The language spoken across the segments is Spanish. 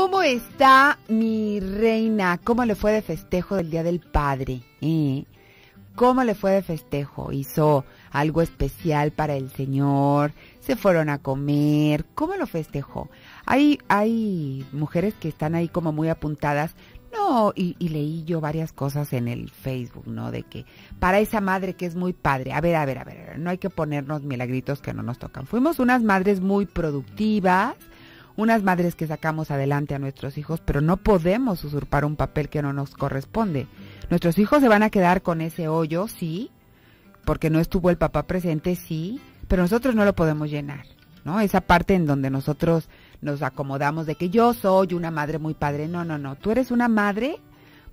¿Cómo está mi reina? ¿Cómo le fue de festejo del Día del Padre? Eh? ¿Cómo le fue de festejo? ¿Hizo algo especial para el Señor? ¿Se fueron a comer? ¿Cómo lo festejó? Hay, hay mujeres que están ahí como muy apuntadas. No, y, y leí yo varias cosas en el Facebook, ¿no? De que para esa madre que es muy padre. A ver, a ver, a ver, no hay que ponernos milagritos que no nos tocan. Fuimos unas madres muy productivas unas madres que sacamos adelante a nuestros hijos, pero no podemos usurpar un papel que no nos corresponde. Nuestros hijos se van a quedar con ese hoyo, sí, porque no estuvo el papá presente, sí, pero nosotros no lo podemos llenar, ¿no? Esa parte en donde nosotros nos acomodamos de que yo soy una madre muy padre, no, no, no, tú eres una madre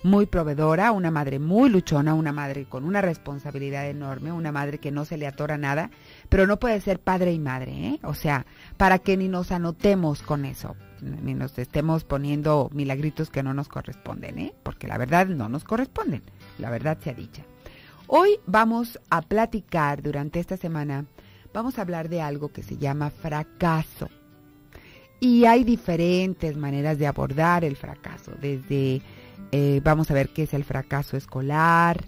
muy proveedora, una madre muy luchona, una madre con una responsabilidad enorme, una madre que no se le atora nada, pero no puede ser padre y madre, ¿eh? O sea, para que ni nos anotemos con eso, ni nos estemos poniendo milagritos que no nos corresponden, ¿eh? Porque la verdad no nos corresponden, la verdad ha dicha. Hoy vamos a platicar durante esta semana, vamos a hablar de algo que se llama fracaso. Y hay diferentes maneras de abordar el fracaso, desde eh, vamos a ver qué es el fracaso escolar,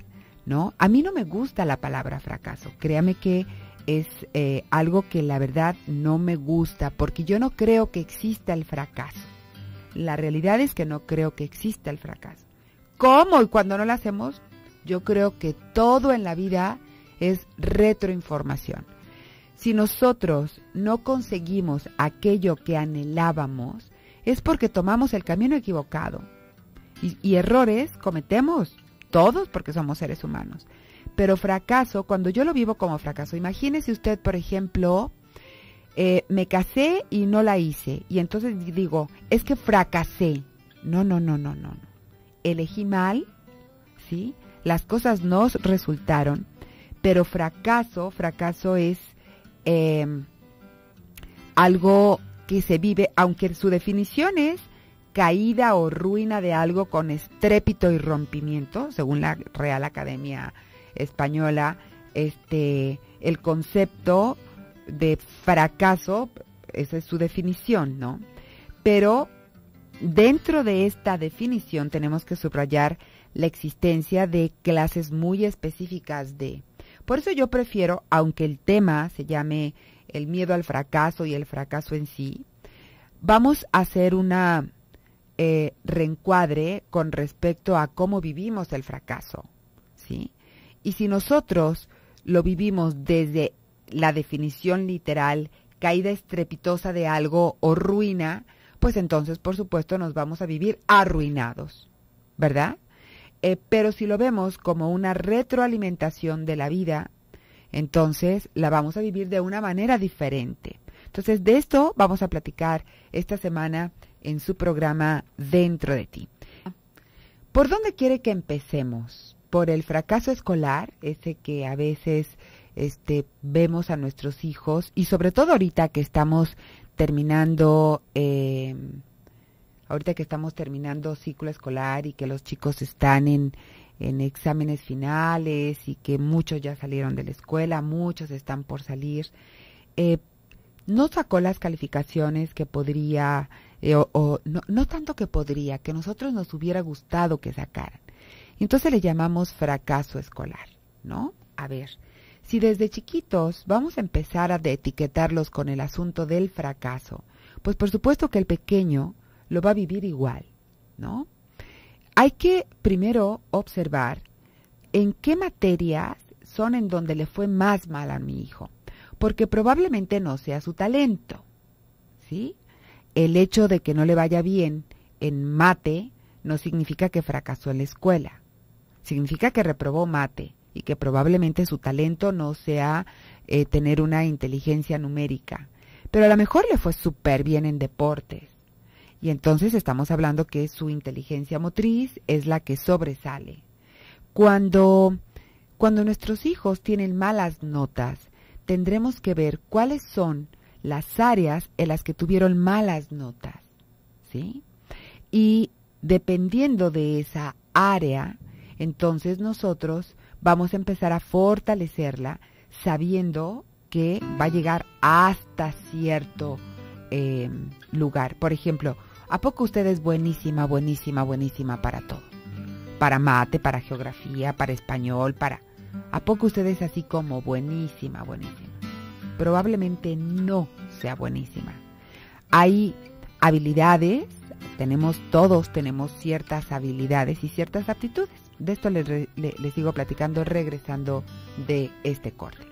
¿no? A mí no me gusta la palabra fracaso, créame que es eh, algo que la verdad no me gusta, porque yo no creo que exista el fracaso. La realidad es que no creo que exista el fracaso. ¿Cómo? Y cuando no lo hacemos, yo creo que todo en la vida es retroinformación. Si nosotros no conseguimos aquello que anhelábamos, es porque tomamos el camino equivocado. y errores cometemos todos porque somos seres humanos. Pero fracaso, cuando yo lo vivo como fracaso, imagínese usted, por ejemplo, eh, me casé y no la hice. Y entonces digo, es que fracasé. No, no, no, no, no. Elegí mal, ¿sí? Las cosas nos resultaron. Pero fracaso, fracaso es em, algo que se vive, aunque su definición es caída o ruina de algo con estrépito y rompimiento, según la Real Academia española este el concepto de fracaso, esa es su definición, ¿no? Pero dentro de esta definición tenemos que subrayar la existencia de clases muy específicas de. Por eso yo prefiero, aunque el tema se llame el miedo al fracaso y el fracaso en sí, vamos a hacer una eh, reencuadre con respecto a cómo vivimos el fracaso, ¿sí? Y si nosotros lo vivimos desde la definición literal, caída estrepitosa de algo o ruina, pues entonces por supuesto nos vamos a vivir arruinados, ¿verdad? Eh, pero si lo vemos como una retroalimentación de la vida, entonces la vamos a vivir de una manera diferente. Entonces de esto vamos a platicar esta semana en su programa Dentro de ti. ¿Por dónde quiere que empecemos? por el fracaso escolar, ese que a veces este, vemos a nuestros hijos, y sobre todo ahorita que estamos terminando, em, ahorita que estamos terminando ciclo escolar y que los chicos están en, exámenes finales y que muchos ya salieron de la escuela, muchos están por salir, eh, no sacó las calificaciones que podría, eh, o, no, no tanto que podría, que nosotros nos hubiera gustado que sacaran. Entonces le llamamos fracaso escolar, ¿no? A ver, si desde chiquitos vamos a empezar a etiquetarlos con el asunto del fracaso, pues por supuesto que el pequeño lo va a vivir igual, ¿no? Hay que primero observar en qué materias son en donde le fue más mal a mi hijo, porque probablemente no sea su talento, ¿sí? El hecho de que no le vaya bien en mate no significa que fracasó en la escuela significa que reprobó mate y que probablemente su talento no sea eh, tener una inteligencia numérica, pero a lo mejor le fue súper bien en deportes. Y entonces estamos hablando que su inteligencia motriz es la que sobresale. Cuando, cuando nuestros hijos tienen malas notas, tendremos que ver cuáles son las áreas en las que tuvieron malas notas, ¿sí? Y dependiendo de esa área, entonces nosotros vamos a empezar a fortalecerla sabiendo que va a llegar hasta cierto em, lugar. Por ejemplo, ¿a poco usted es buenísima, buenísima, buenísima para todo? Para mate, para geografía, para español, para... ¿A poco usted es así como buenísima, buenísima? Probablemente no sea buenísima. Hay habilidades, tenemos todos, tenemos ciertas habilidades y ciertas aptitudes. De esto les, sigo platicando regresando de este corte.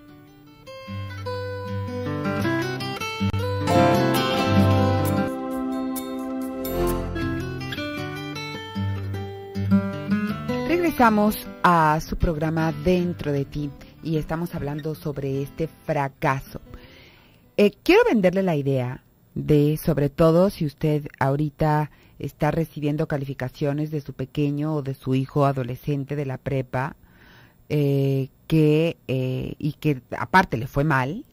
Regresamos a su programa Dentro de ti y estamos hablando sobre este fracaso. Eh, quiero venderle la idea de, sobre todo si usted ahorita está recibiendo calificaciones de su pequeño o de su hijo adolescente de la prepa eh, que eh, y que aparte le fue mal,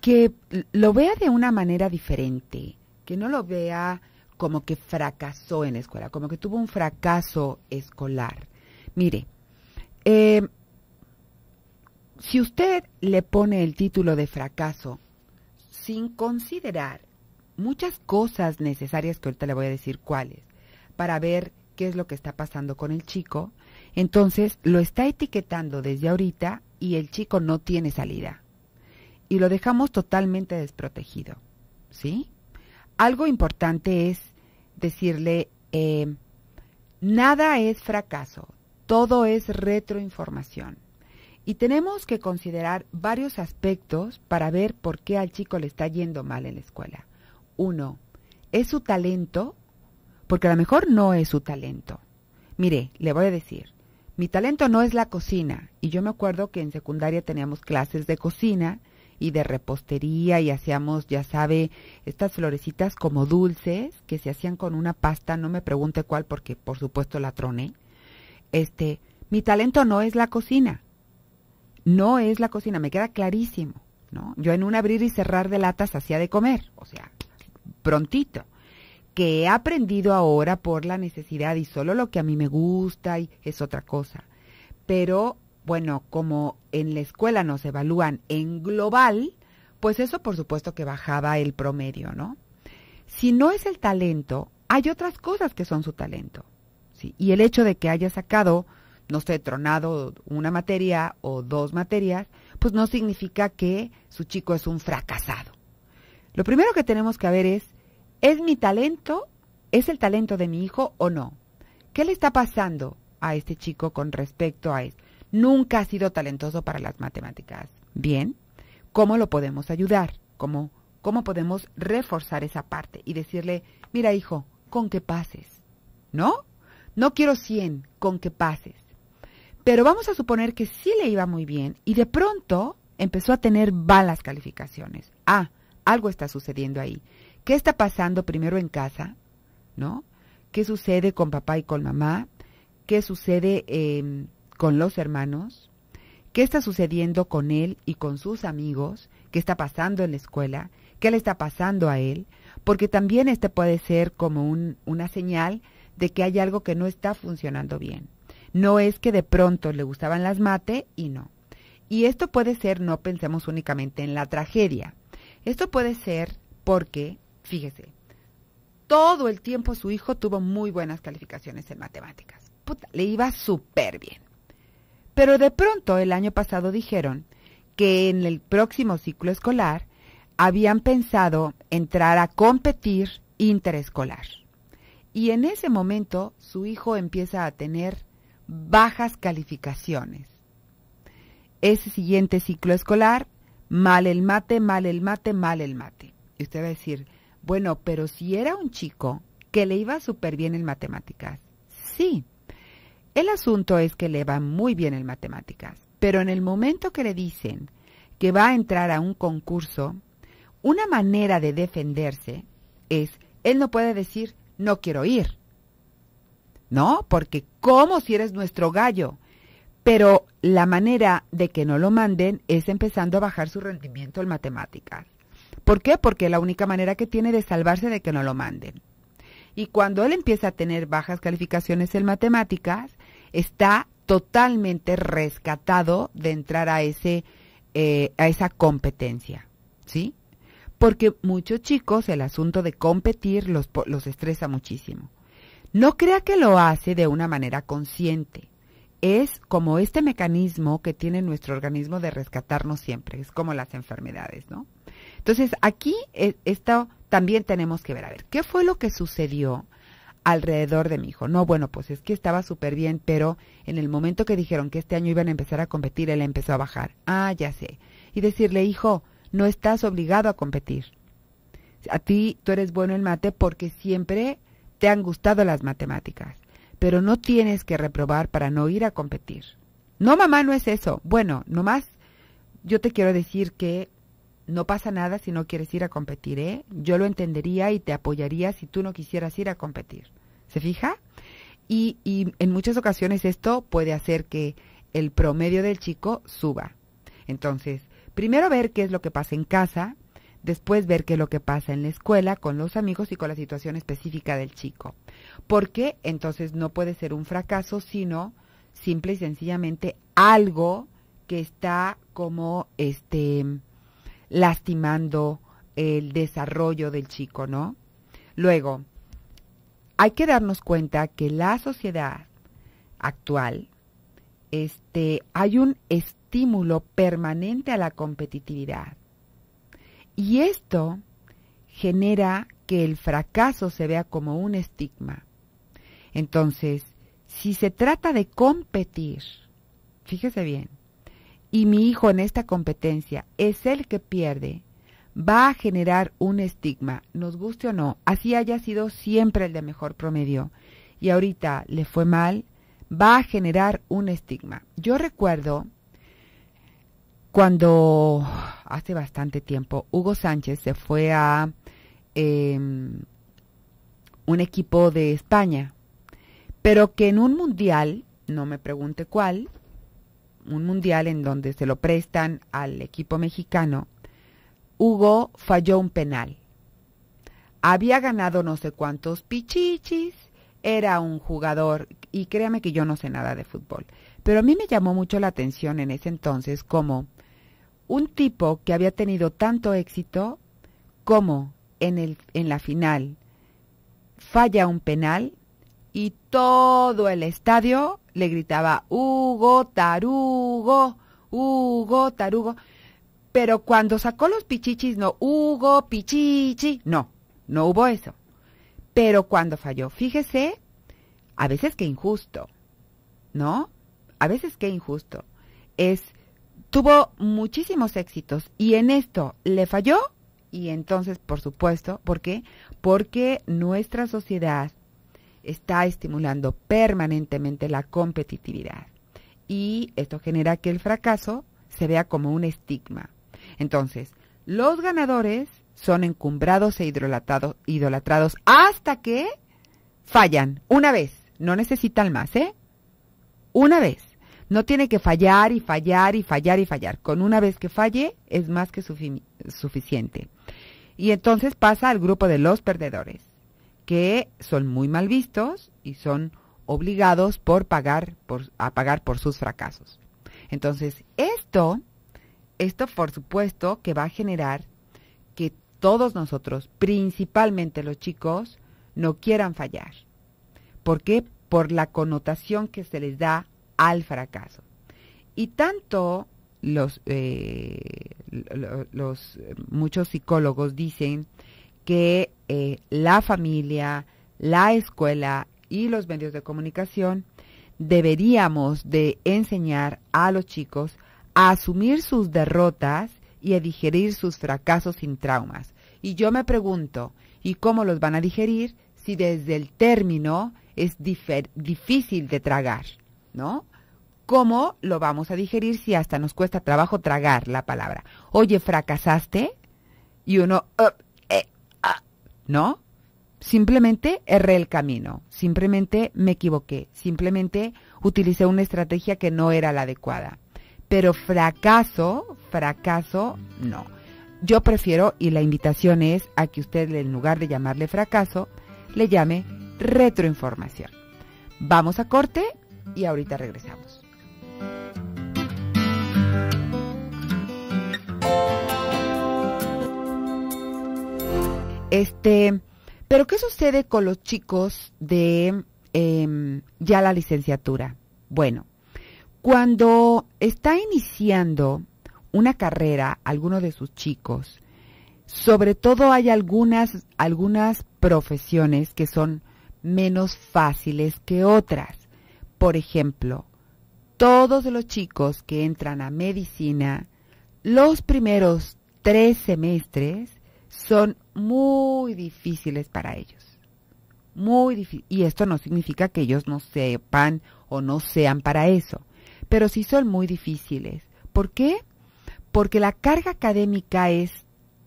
que lo vea de una manera diferente, que no lo vea como que fracasó en la escuela, como que tuvo un fracaso escolar. Mire, eh, si usted le pone el título de fracaso sin considerar muchas cosas necesarias que ahorita le voy a decir cuáles, para ver qué es lo que está pasando con el chico. Entonces lo está etiquetando desde ahorita y el chico no tiene salida. Y lo dejamos totalmente desprotegido. ¿Sí? Algo importante es decirle, eh, nada es fracaso, todo es retroinformación. Y tenemos que considerar varios aspectos para ver por qué al chico le está yendo mal en la escuela uno, ¿es su talento? Porque a lo mejor no es su talento. Mire, le voy a decir, mi talento no es la cocina. Y yo me acuerdo que en secundaria teníamos clases de cocina y de repostería y hacíamos, ya sabe, estas florecitas como dulces que se hacían con una pasta, no me pregunte cuál porque por supuesto la troné. Este, mi talento no es la cocina. No es la cocina, me queda clarísimo, ¿no? Yo en un abrir y cerrar de latas hacía de comer, o sea, prontito, que he aprendido ahora por la necesidad y solo lo que a mí me gusta y es otra cosa. Pero bueno, como en la escuela nos evalúan en global, pues eso por supuesto que bajaba el promedio, ¿no? Si no es el talento, hay otras cosas que son su talento. ¿sí? Y el hecho de que haya sacado, no sé, tronado una materia o dos materias, pues no significa que su chico es un fracasado. Lo primero que tenemos que ver es, ¿es mi talento, es el talento de mi hijo o no? ¿Qué le está pasando a este chico con respecto a eso? Nunca ha sido talentoso para las matemáticas. Bien, ¿cómo lo podemos ayudar? ¿Cómo, cómo podemos reforzar esa parte y decirle, mira hijo, con que pases? ¿No? No quiero 100, con que pases. Pero vamos a suponer que sí le iba muy bien y de pronto empezó a tener malas calificaciones. Ah, algo está sucediendo ahí. ¿Qué está pasando primero en casa? ¿No? ¿Qué sucede con papá y con mamá? ¿Qué sucede em, con los hermanos? ¿Qué está sucediendo con él y con sus amigos? ¿Qué está pasando en la escuela? ¿Qué le está pasando a él? Porque también este puede ser como una señal de que hay algo que no está funcionando bien. No es que de pronto le gustaban las mate y no. Y esto puede ser, no pensemos únicamente en la tragedia, esto puede ser porque, fíjese, todo el tiempo su hijo tuvo muy buenas calificaciones en matemáticas. Puta, le iba súper bien. Pero de pronto el año pasado dijeron que en el próximo ciclo escolar habían pensado entrar a competir interescolar. Y en ese momento su hijo empieza a tener bajas calificaciones. Ese siguiente ciclo escolar mal el mate, mal el mate, mal el mate. Y usted va a decir, bueno, pero si era un chico que le iba súper bien en matemáticas. Sí, el asunto es que le va muy bien en matemáticas, pero en el momento que le dicen que va a entrar a un concurso, una manera de defenderse es, él no puede decir, no quiero ir. No, porque ¿cómo si eres nuestro gallo? Pero la manera de que no lo manden es empezando a bajar su rendimiento en matemáticas. ¿Por qué? Porque es la única manera que tiene de salvarse de que no lo manden. Y cuando él empieza a tener bajas calificaciones en matemáticas, está totalmente rescatado de entrar a ese eh, a esa competencia, ¿sí? Porque muchos chicos el asunto de competir los, los estresa muchísimo. No crea que lo hace de una manera consciente es como este mecanismo que tiene nuestro organismo de rescatarnos siempre, es como las enfermedades, ¿no? Entonces, aquí eh, esto también tenemos que ver, a ver, ¿qué fue lo que sucedió alrededor de mi hijo? No, bueno, pues es que estaba súper bien, pero en el momento que dijeron que este año iban a empezar a competir, él empezó a bajar. Ah, ya sé. Y decirle, hijo, no estás obligado a competir. A ti, tú eres bueno en mate porque siempre te han gustado las matemáticas pero no tienes que reprobar para no ir a competir. No, mamá, no es eso. Bueno, nomás yo te quiero decir que no pasa nada si no quieres ir a competir, ¿eh? Yo lo entendería y te apoyaría si tú no quisieras ir a competir. ¿Se fija? Y, y en muchas ocasiones esto puede hacer que el promedio del chico suba. Entonces, primero ver qué es lo que pasa en casa, después ver qué es lo que pasa en la escuela, con los amigos y con la situación específica del chico porque entonces no puede ser un fracaso, sino simple y sencillamente algo que está como este lastimando el desarrollo del chico, ¿no? Luego, hay que darnos cuenta que la sociedad actual, este, hay un estímulo permanente a la competitividad. Y esto genera que el fracaso se vea como un estigma. Entonces, si se trata de competir, fíjese bien, y mi hijo en esta competencia es el que pierde, va a generar un estigma, nos guste o no, así haya sido siempre el de mejor promedio y ahorita le fue mal, va a generar un estigma. Yo recuerdo cuando hace bastante tiempo Hugo Sánchez se fue a em, un equipo de España pero que en un mundial, no me pregunte cuál, un mundial en donde se lo prestan al equipo mexicano, Hugo falló un penal. Había ganado no sé cuántos pichichis, era un jugador, y créame que yo no sé nada de fútbol, pero a mí me llamó mucho la atención en ese entonces como un tipo que había tenido tanto éxito como en, el, en la final falla un penal y todo el estadio le gritaba Hugo, tarugo, Hugo, tarugo. Pero cuando sacó los pichichis, no, Hugo, pichichi, no, no hubo eso. Pero cuando falló, fíjese, a veces que injusto, ¿no? A veces que injusto. Es, tuvo muchísimos éxitos y en esto le falló y entonces, por supuesto, ¿por qué? Porque nuestra sociedad está estimulando permanentemente la competitividad. Y esto genera que el fracaso se vea como un estigma. Entonces, los ganadores son encumbrados e idolatrados hasta que fallan una vez. No necesitan más, ¿eh? Una vez. No tiene que fallar y fallar y fallar y fallar. Con una vez que falle es más que suficiente. Y entonces pasa al grupo de los perdedores que son muy mal vistos y son obligados por pagar por, a pagar por sus fracasos. Entonces, esto, esto por supuesto que va a generar que todos nosotros, principalmente los chicos, no quieran fallar. ¿Por qué? Por la connotación que se les da al fracaso. Y tanto los, eh, los eh, muchos psicólogos dicen que eh, la familia, la escuela y los medios de comunicación deberíamos de enseñar a los chicos a asumir sus derrotas y a digerir sus fracasos sin traumas. Y yo me pregunto, ¿y cómo los van a digerir si desde el término es difícil de tragar? ¿No? ¿Cómo lo vamos a digerir si hasta nos cuesta trabajo tragar la palabra? Oye, fracasaste y uno, ¿no? Simplemente erré el camino, simplemente me equivoqué, simplemente utilicé una estrategia que no era la adecuada. Pero fracaso, fracaso, no. Yo prefiero, y la invitación es a que usted en lugar de llamarle fracaso, le llame retroinformación. Vamos a corte y ahorita regresamos. Este, pero ¿qué sucede con los chicos de em, ya la licenciatura? Bueno, cuando está iniciando una carrera, alguno de sus chicos, sobre todo hay algunas, algunas profesiones que son menos fáciles que otras. Por ejemplo, todos los chicos que entran a medicina, los primeros tres semestres son muy difíciles para ellos. Muy Y esto no significa que ellos no sepan o no sean para eso, pero sí son muy difíciles. ¿Por qué? Porque la carga académica es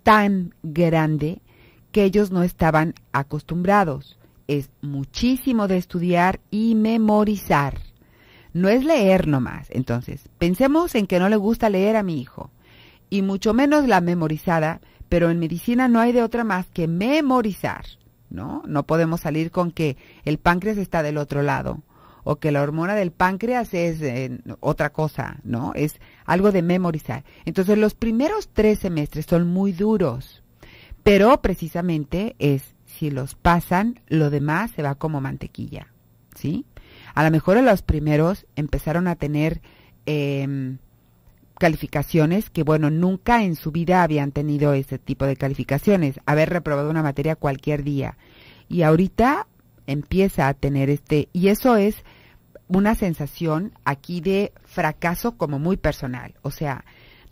tan grande que ellos no estaban acostumbrados. Es muchísimo de estudiar y memorizar. No es leer nomás. Entonces, pensemos en que no le gusta leer a mi hijo, y mucho menos la memorizada, pero en medicina no hay de otra más que memorizar, ¿no? No podemos salir con que el páncreas está del otro lado o que la hormona del páncreas es eh, otra cosa, ¿no? Es algo de memorizar. Entonces los primeros tres semestres son muy duros, pero precisamente es si los pasan, lo demás se va como mantequilla, ¿sí? A lo mejor los primeros empezaron a tener... Eh, calificaciones que, bueno, nunca en su vida habían tenido ese tipo de calificaciones, haber reprobado una materia cualquier día. Y ahorita empieza a tener este, y eso es una sensación aquí de fracaso como muy personal. O sea,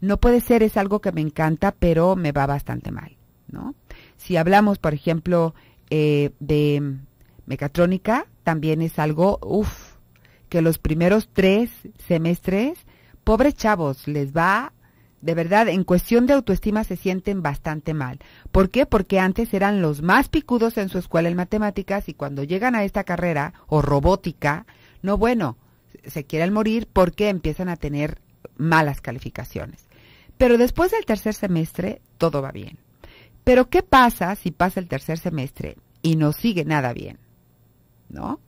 no puede ser, es algo que me encanta, pero me va bastante mal, ¿no? Si hablamos, por ejemplo, eh, de mecatrónica, también es algo, uff, que los primeros tres semestres pobres chavos, les va, de verdad, en cuestión de autoestima se sienten bastante mal. ¿Por qué? Porque antes eran los más picudos en su escuela en matemáticas y cuando llegan a esta carrera o robótica, no bueno, se quieren morir porque empiezan a tener malas calificaciones. Pero después del tercer semestre, todo va bien. Pero ¿qué pasa si pasa el tercer semestre y no sigue nada bien? ¿No?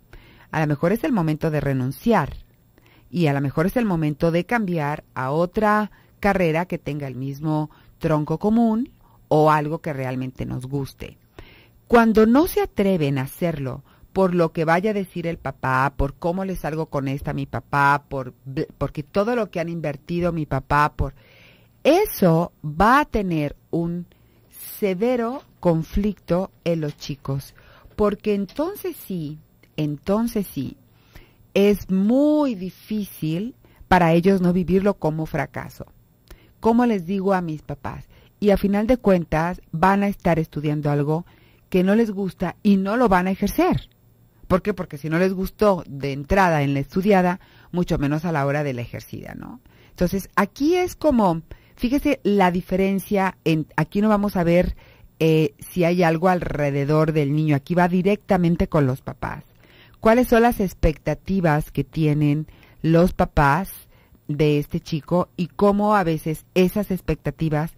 A lo mejor es el momento de renunciar y a lo mejor es el momento de cambiar a otra carrera que tenga el mismo tronco común o algo que realmente nos guste. Cuando no se atreven a hacerlo, por lo que vaya a decir el papá, por cómo le salgo con esta a mi papá, por porque todo lo que han invertido mi papá, por eso va a tener un severo conflicto en los chicos, porque entonces sí, entonces sí, es muy difícil para ellos no vivirlo como fracaso. ¿Cómo les digo a mis papás? Y a final de cuentas van a estar estudiando algo que no les gusta y no lo van a ejercer. ¿Por qué? Porque si no les gustó de entrada en la estudiada, mucho menos a la hora de la ejercida, ¿no? Entonces, aquí es como, fíjese la diferencia, en, aquí no vamos a ver eh, si hay algo alrededor del niño, aquí va directamente con los papás cuáles son las expectativas que tienen los papás de este chico y cómo a veces esas expectativas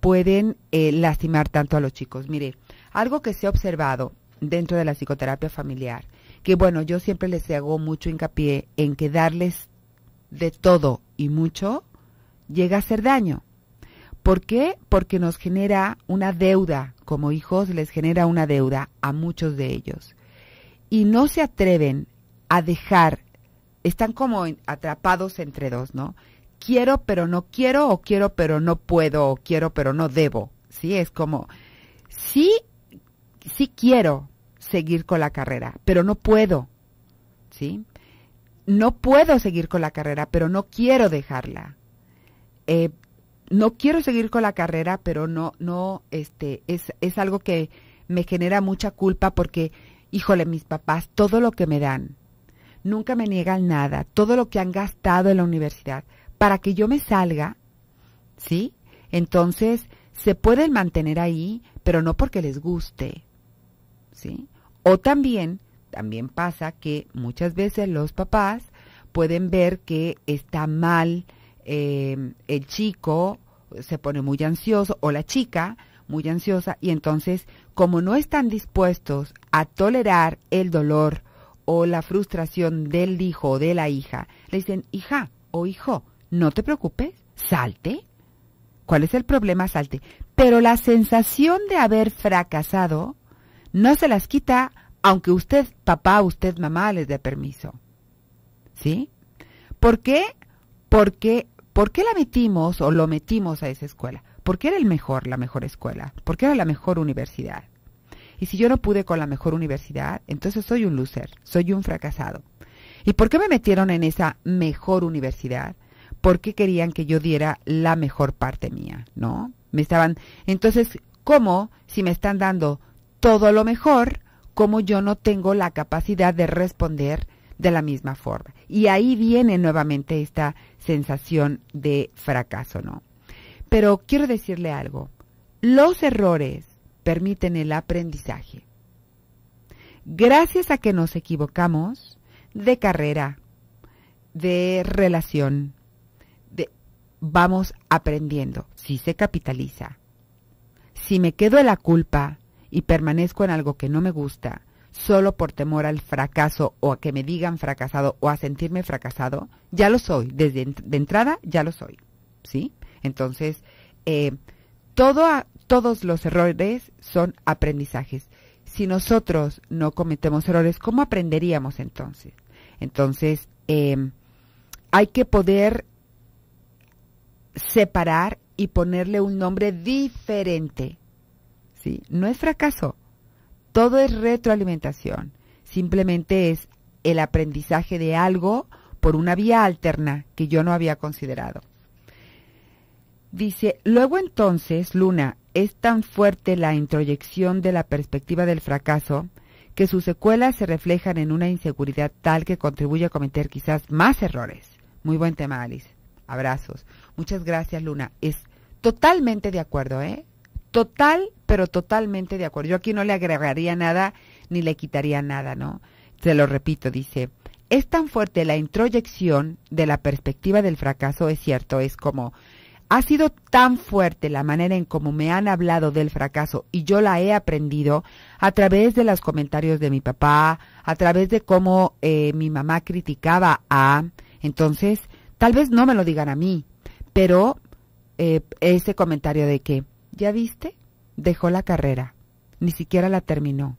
pueden eh, lastimar tanto a los chicos. Mire, algo que se ha observado dentro de la psicoterapia familiar, que bueno, yo siempre les hago mucho hincapié en que darles de todo y mucho llega a hacer daño. ¿Por qué? Porque nos genera una deuda, como hijos les genera una deuda a muchos de ellos y no se atreven a dejar, están como atrapados entre dos, ¿no? Quiero pero no quiero o quiero pero no puedo o quiero pero no debo, ¿sí? Es como, sí, sí quiero seguir con la carrera, pero no puedo, ¿sí? No puedo seguir con la carrera, pero no quiero dejarla. Eh, no quiero seguir con la carrera, pero no, no, este, es, es algo que me genera mucha culpa porque híjole, mis papás, todo lo que me dan, nunca me niegan nada, todo lo que han gastado en la universidad, para que yo me salga, ¿sí? Entonces, se pueden mantener ahí, pero no porque les guste, ¿sí? O también, también pasa que muchas veces los papás pueden ver que está mal eh, el chico, se pone muy ansioso, o la chica, muy ansiosa, y entonces como no están dispuestos a tolerar el dolor o la frustración del hijo o de la hija, le dicen, hija o hijo, no te preocupes, salte. ¿Cuál es el problema? Salte. Pero la sensación de haber fracasado no se las quita aunque usted, papá, usted, mamá, les dé permiso. ¿Sí? ¿Por qué? Porque, ¿Por qué la metimos o lo metimos a esa escuela? qué era el mejor, la mejor escuela, porque era la mejor universidad. Y si yo no pude con la mejor universidad, entonces soy un loser, soy un fracasado. ¿Y por qué me metieron en esa mejor universidad? Porque querían que yo diera la mejor parte mía, ¿no? Me estaban, entonces, ¿cómo si me están dando todo lo mejor, cómo yo no tengo la capacidad de responder de la misma forma? Y ahí viene nuevamente esta sensación de fracaso, ¿no? Pero quiero decirle algo. Los errores permiten el aprendizaje. Gracias a que nos equivocamos de carrera, de relación, de, vamos aprendiendo. Si se capitaliza, si me quedo en la culpa y permanezco en algo que no me gusta, solo por temor al fracaso o a que me digan fracasado o a sentirme fracasado, ya lo soy, desde de entrada ya lo soy, ¿sí? Entonces, eh, todos los errores son aprendizajes. Si nosotros no cometemos errores, ¿cómo aprenderíamos entonces? Entonces, em, hay que poder separar y ponerle un nombre diferente. ¿sí? No es fracaso, todo es retroalimentación. Simplemente es el aprendizaje de algo por una vía alterna que yo no había considerado. Dice, luego entonces, Luna, es tan fuerte la introyección de la perspectiva del fracaso que sus secuelas se reflejan en una inseguridad tal que contribuye a cometer quizás más errores. Muy buen tema, Alice. Abrazos. Muchas gracias, Luna. Es totalmente de acuerdo, ¿eh? Total, pero totalmente de acuerdo. Yo aquí no le agregaría nada ni le quitaría nada, ¿no? Se lo repito, dice, es tan fuerte la introyección de la perspectiva del fracaso, es cierto, es como ha sido tan fuerte la manera en cómo me han hablado del fracaso y yo la he aprendido a través de los comentarios de mi papá, a través de cómo eh, mi mamá criticaba a... Entonces, tal vez no me lo digan a mí, pero eh, ese comentario de que, ¿ya viste? Dejó la carrera, ni siquiera la terminó.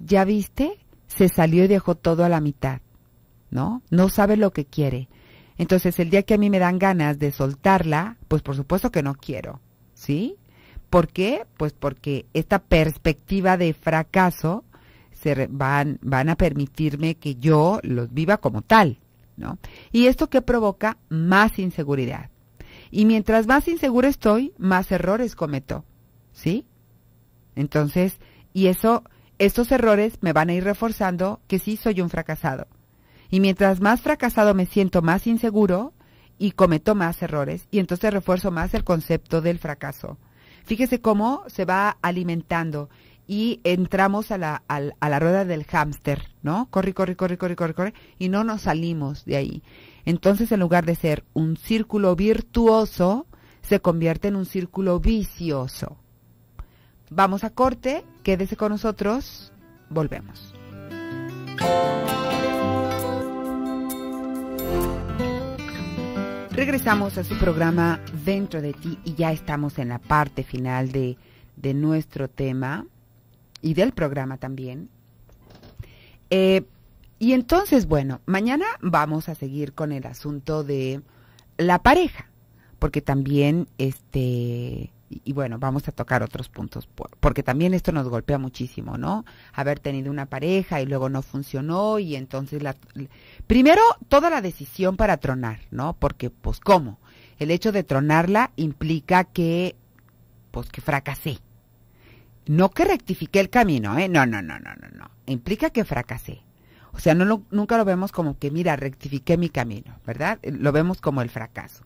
¿Ya viste? Se salió y dejó todo a la mitad, ¿no? No sabe lo que quiere. Entonces, el día que a mí me dan ganas de soltarla, pues por supuesto que no quiero, ¿sí? ¿Por qué? Pues porque esta perspectiva de fracaso se van, van a permitirme que yo los viva como tal, ¿no? Y esto que provoca más inseguridad. Y mientras más inseguro estoy, más errores cometo, ¿sí? Entonces, y eso, estos errores me van a ir reforzando que sí soy un fracasado y mientras más fracasado me siento, más inseguro y cometo más errores. Y entonces refuerzo más el concepto del fracaso. Fíjese cómo se va alimentando y entramos a la, rueda del hámster, ¿no? Corre, corre, corre, corre, corre, corre, y no nos salimos de ahí. Entonces, en lugar de ser un círculo virtuoso, se convierte en un círculo vicioso. Vamos a corte, quédese con nosotros, volvemos. Regresamos a su programa Dentro de ti y ya estamos en la parte final de, nuestro tema y del programa también. Eh, y entonces, bueno, mañana vamos a seguir con el asunto de la pareja, porque también este y, bueno, vamos a tocar otros puntos, porque también esto nos golpea muchísimo, ¿no? Haber tenido una pareja y luego no funcionó y entonces la... Primero, toda la decisión para tronar, ¿no? Porque, pues, ¿cómo? El hecho de tronarla implica que, pues, que fracasé. No que rectifique el camino, ¿eh? No, no, no, no, no, no. Implica que fracasé. O sea, no nunca lo vemos como que, mira, rectifiqué mi camino, ¿verdad? Lo vemos como el fracaso.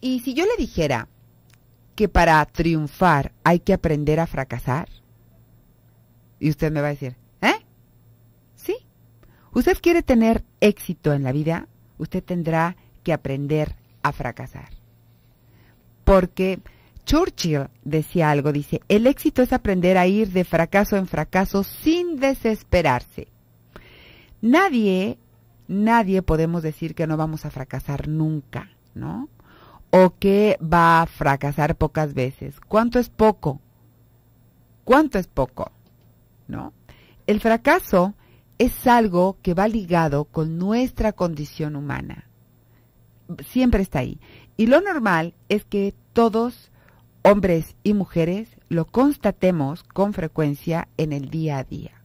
Y si yo le dijera, que para triunfar hay que aprender a fracasar? Y usted me va a decir, ¿eh? Sí. Usted quiere tener éxito en la vida, usted tendrá que aprender a fracasar. Porque Churchill decía algo, dice, el éxito es aprender a ir de fracaso en fracaso sin desesperarse. Nadie, nadie podemos decir que no vamos a fracasar nunca, ¿no? o que va a fracasar pocas veces. ¿Cuánto es poco? ¿Cuánto es poco? ¿No? El fracaso es algo que va ligado con nuestra condición humana. Siempre está ahí. Y lo normal es que todos, hombres y mujeres, lo constatemos con frecuencia en el día a día.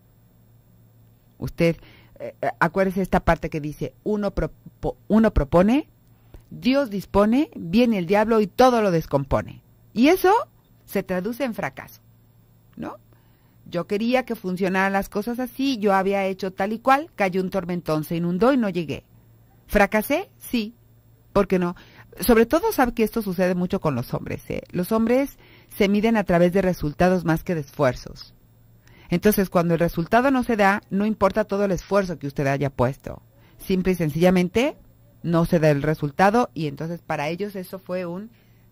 Usted, eh, eh, acuérdese esta parte que dice, uno, uno propone, Dios dispone, viene el diablo y todo lo descompone. Y eso se traduce en fracaso, ¿no? Yo quería que funcionaran las cosas así, yo había hecho tal y cual, cayó un tormentón, se inundó y no llegué. ¿Fracasé? Sí. ¿Por qué no? Sobre todo sabe que esto sucede mucho con los hombres. ¿eh? Los hombres se miden a través de resultados más que de esfuerzos. Entonces, cuando el resultado no se da, no importa todo el esfuerzo que usted haya puesto. Simple y sencillamente no se da el resultado y entonces para ellos eso fue un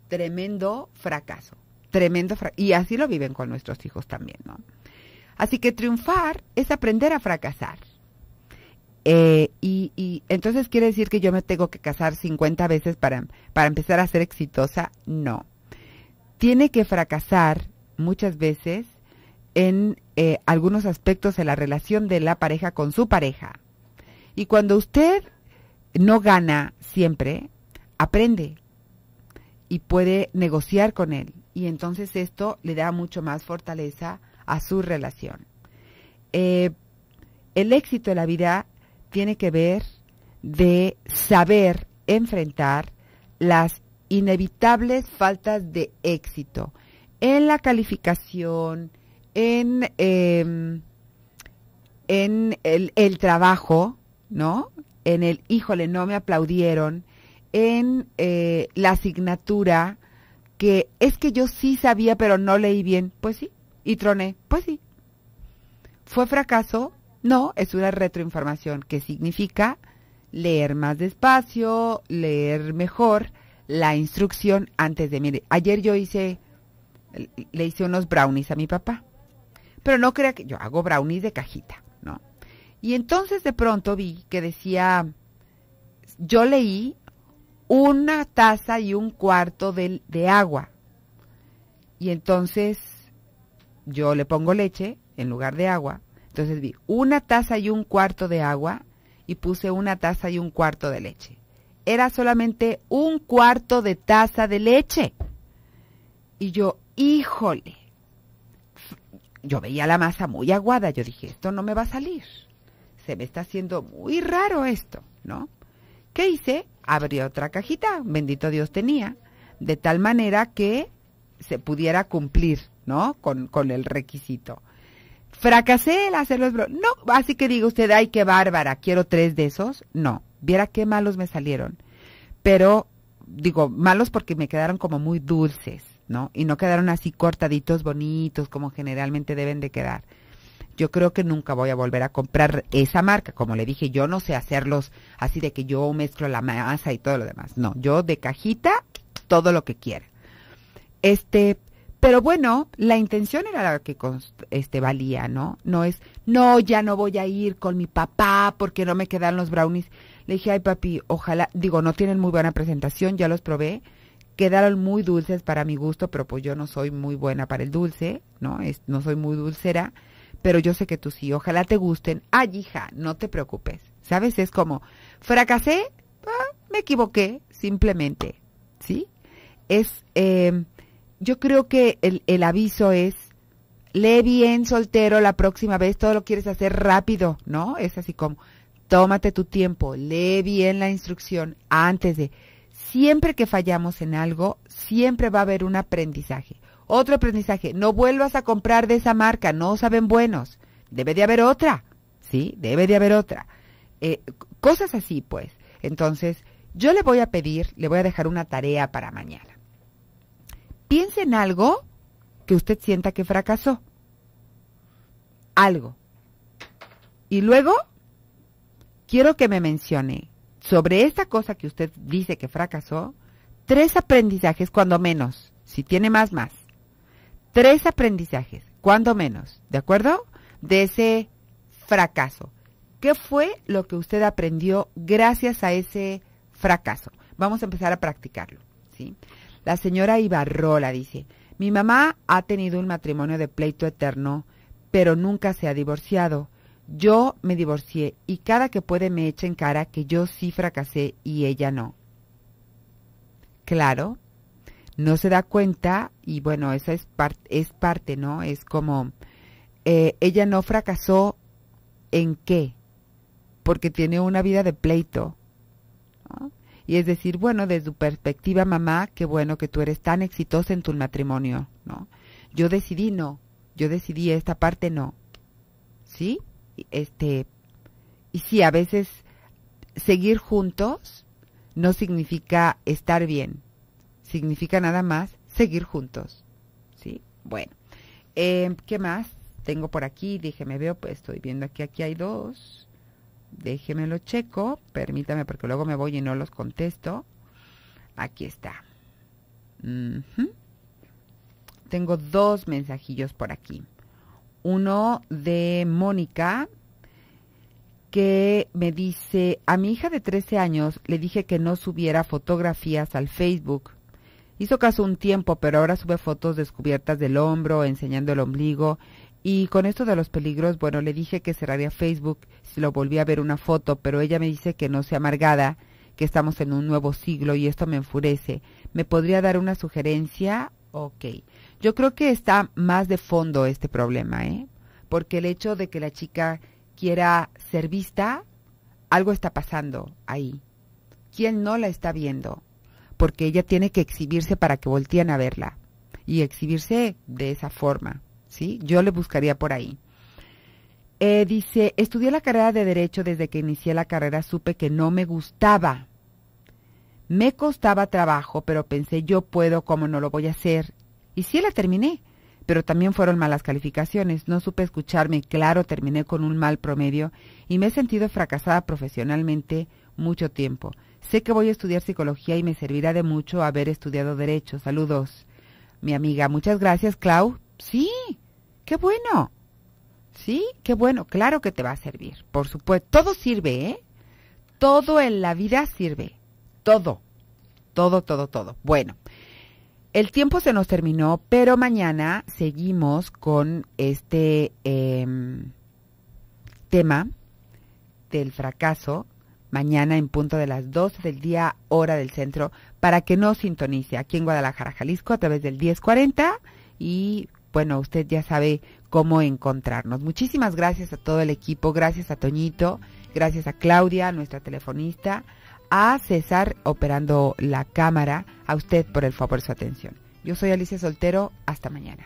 tremendo fracaso, tremendo Y así lo viven con nuestros hijos también, ¿no? Así que triunfar es aprender a fracasar. Eh, y, entonces quiere decir que yo me tengo que casar 50 veces para, para empezar a ser exitosa. No. Tiene que fracasar muchas veces en eh, algunos aspectos de la relación de la pareja con su pareja. Y cuando usted no gana siempre, aprende y puede negociar con él. Y entonces esto le da mucho más fortaleza a su relación. Eh, el éxito de la vida tiene que ver de saber enfrentar las inevitables faltas de éxito en la calificación, en, em, en el, trabajo, ¿no? en el híjole, no me aplaudieron, en eh, la asignatura que es que yo sí sabía pero no leí bien, pues sí, y troné, pues sí. ¿Fue fracaso? No, es una retroinformación que significa leer más despacio, leer mejor la instrucción antes de, mire, ayer yo hice, le hice unos brownies a mi papá, pero no crea que yo hago brownies de cajita. Y entonces de pronto vi que decía, yo leí una taza y un cuarto de, de agua. Y entonces yo le pongo leche en lugar de agua. Entonces vi una taza y un cuarto de agua y puse una taza y un cuarto de leche. Era solamente un cuarto de taza de leche. Y yo, híjole, yo veía la masa muy aguada, yo dije, esto no me va a salir se me está haciendo muy raro esto, ¿no? ¿Qué hice? Abrí otra cajita, bendito Dios tenía, de tal manera que se pudiera cumplir, ¿no? Con, el requisito. Fracasé el hacer los No, así que diga usted, ay, qué bárbara, quiero tres de esos. No, viera qué malos me salieron. Pero, digo, malos porque me quedaron como muy dulces, ¿no? Y no quedaron así cortaditos, bonitos, como generalmente deben de quedar yo creo que nunca voy a volver a comprar esa marca. Como le dije, yo no sé hacerlos así de que yo mezclo la masa y todo lo demás. No, yo de cajita todo lo que quiera. Este, pero bueno, la intención era la que este valía, ¿no? No es, no, ya no voy a ir con mi papá porque no me quedan los brownies. Le dije, ay papi, ojalá, digo, no tienen muy buena presentación, ya los probé. Quedaron muy dulces para mi gusto, pero pues yo no soy muy buena para el dulce, ¿no? Es, no soy muy dulcera pero yo sé que tú sí, ojalá te gusten. Ay, hija, no te preocupes. ¿Sabes? Es como, fracasé, ah, me equivoqué, simplemente. ¿Sí? Es, em, yo creo que el aviso es, lee bien soltero la próxima vez, todo lo quieres hacer rápido, ¿no? Es así como, tómate tu tiempo, lee bien la instrucción antes de... Siempre que fallamos en algo, siempre va a haber un aprendizaje. Otro aprendizaje, no vuelvas a comprar de esa marca, no saben buenos. Debe de haber otra, ¿sí? Debe de haber otra. Eh, cosas así, pues. Entonces, yo le voy a pedir, le voy a dejar una tarea para mañana. Piense en algo que usted sienta que fracasó. Algo. Y luego, quiero que me mencione sobre esta cosa que usted dice que fracasó, tres aprendizajes cuando menos. Si tiene más, más tres aprendizajes, cuando menos, ¿de acuerdo? De ese fracaso. ¿Qué fue lo que usted aprendió gracias a ese fracaso? Vamos a empezar a practicarlo, ¿sí? La señora Ibarrola dice, mi mamá ha tenido un matrimonio de pleito eterno, pero nunca se ha divorciado. Yo me divorcié y cada que puede me echa en cara que yo sí fracasé y ella no. Claro, no se da cuenta y bueno, esa es, es parte, ¿no? Es como, eh, ella no fracasó en qué, porque tiene una vida de pleito. Y es decir, bueno, desde tu perspectiva, mamá, qué bueno que tú eres tan exitosa en tu matrimonio, ¿no? Yo decidí no, yo decidí esta parte no. ¿Sí? Este, y sí, a veces seguir juntos no significa estar bien, significa nada más seguir juntos. ¿Sí? Bueno, em, ¿qué más? Tengo por aquí, déjeme veo, pues estoy viendo aquí, aquí hay dos. lo checo, permítame porque luego me voy y no los contesto. Aquí está. Tengo dos mensajillos por aquí. Uno de Mónica, que me dice, a mi hija de 13 años le dije que no subiera fotografías al Facebook Hizo caso un tiempo, pero ahora sube fotos descubiertas del hombro, enseñando el ombligo. Y con esto de los peligros, bueno, le dije que cerraría Facebook si lo volví a ver una foto, pero ella me dice que no sea amargada, que estamos en un nuevo siglo y esto me enfurece. ¿Me podría dar una sugerencia? Ok. Yo creo que está más de fondo este problema, ¿eh? Porque el hecho de que la chica quiera ser vista, algo está pasando ahí. ¿Quién no la está viendo? porque ella tiene que exhibirse para que volteen a verla y exhibirse de esa forma, ¿sí? Yo le buscaría por ahí. Eh, dice, estudié la carrera de derecho desde que inicié la carrera, supe que no me gustaba. Me costaba trabajo, pero pensé yo puedo, ¿cómo no lo voy a hacer. Y sí la terminé, pero también fueron malas calificaciones, no supe escucharme, claro, terminé con un mal promedio y me he sentido fracasada profesionalmente mucho tiempo. Sé que voy a estudiar psicología y me servirá de mucho haber estudiado derecho. Saludos. Mi amiga, muchas gracias, Clau. Sí, qué bueno. Sí, qué bueno. Claro que te va a servir, por supuesto. Todo sirve, ¿eh? Todo en la vida sirve. Todo. Todo, todo, todo. Bueno, el tiempo se nos terminó, pero mañana seguimos con este em, tema del fracaso mañana en punto de las 12 del día hora del centro para que nos sintonice aquí en Guadalajara, Jalisco a través del 1040 y bueno, usted ya sabe cómo encontrarnos. Muchísimas gracias a todo el equipo, gracias a Toñito, gracias a Claudia, nuestra telefonista, a César operando la cámara, a usted por el favor su atención. Yo soy Alicia Soltero, hasta mañana.